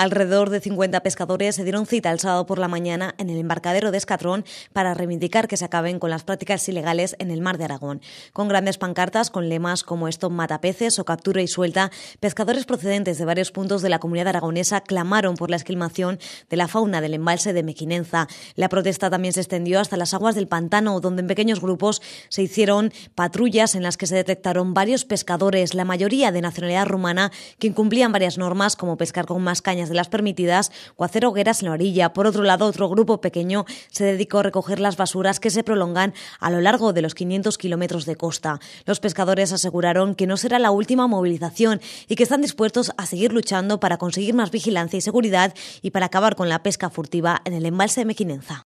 Alrededor de 50 pescadores se dieron cita el sábado por la mañana en el embarcadero de Escatrón para reivindicar que se acaben con las prácticas ilegales en el mar de Aragón. Con grandes pancartas con lemas como esto mata peces o captura y suelta, pescadores procedentes de varios puntos de la comunidad aragonesa clamaron por la esquilmación de la fauna del embalse de Mequinenza. La protesta también se extendió hasta las aguas del pantano, donde en pequeños grupos se hicieron patrullas en las que se detectaron varios pescadores, la mayoría de nacionalidad rumana, que incumplían varias normas como pescar con más cañas de las permitidas o hacer hogueras en la orilla. Por otro lado, otro grupo pequeño se dedicó a recoger las basuras que se prolongan a lo largo de los 500 kilómetros de costa. Los pescadores aseguraron que no será la última movilización y que están dispuestos a seguir luchando para conseguir más vigilancia y seguridad y para acabar con la pesca furtiva en el embalse de Mequinenza.